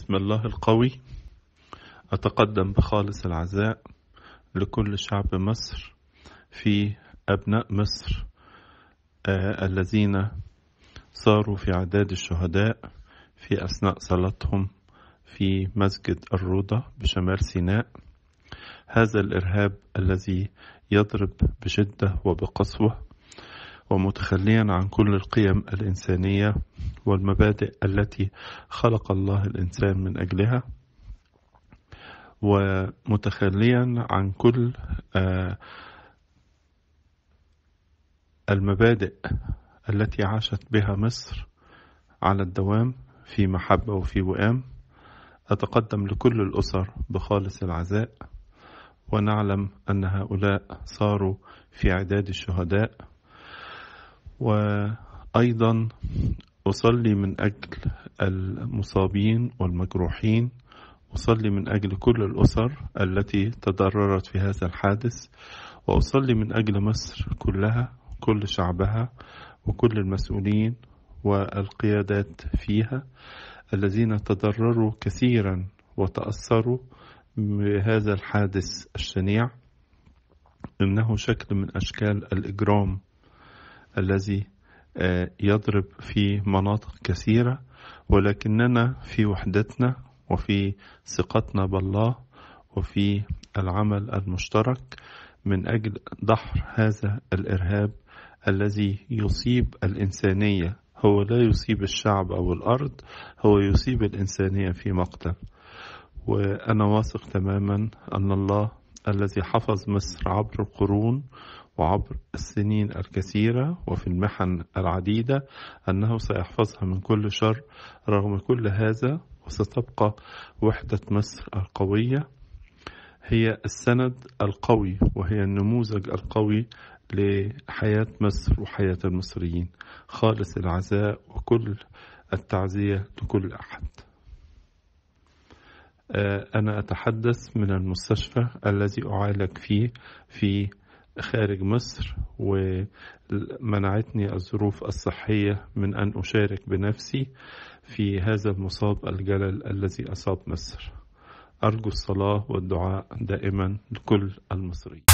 بسم الله القوي أتقدم بخالص العزاء لكل شعب مصر في أبناء مصر آه، الذين صاروا في عداد الشهداء في أثناء صلاتهم في مسجد الروضة بشمال سيناء هذا الإرهاب الذي يضرب بشدة وبقسوة ومتخليا عن كل القيم الإنسانية والمبادئ التي خلق الله الإنسان من أجلها ومتخليا عن كل آه، المبادئ التي عاشت بها مصر على الدوام في محبة وفي وئام أتقدم لكل الأسر بخالص العزاء ونعلم أن هؤلاء صاروا في عداد الشهداء وأيضا أصلي من أجل المصابين والمجروحين أصلي من أجل كل الأسر التي تضررت في هذا الحادث وأصلي من أجل مصر كلها كل شعبها وكل المسؤولين والقيادات فيها الذين تضرروا كثيرا وتأثروا بهذا الحادث الشنيع إنه شكل من أشكال الإجرام الذي آه، يضرب في مناطق كثيرة ولكننا في وحدتنا وفي ثقتنا بالله وفي العمل المشترك من أجل دحر هذا الإرهاب الذي يصيب الإنسانية هو لا يصيب الشعب أو الأرض هو يصيب الإنسانية في مقتل وأنا واثق تماما أن الله الذي حفظ مصر عبر القرون وعبر السنين الكثيرة وفي المحن العديدة أنه سيحفظها من كل شر رغم كل هذا وستبقى وحدة مصر القوية هي السند القوي وهي النموذج القوي لحياة مصر وحياة المصريين خالص العزاء وكل التعزية لكل أحد آه، أنا أتحدث من المستشفى الذي أعالج فيه في خارج مصر ومنعتني الظروف الصحية من أن أشارك بنفسي في هذا المصاب الجلل الذي أصاب مصر أرجو الصلاة والدعاء دائما لكل المصريين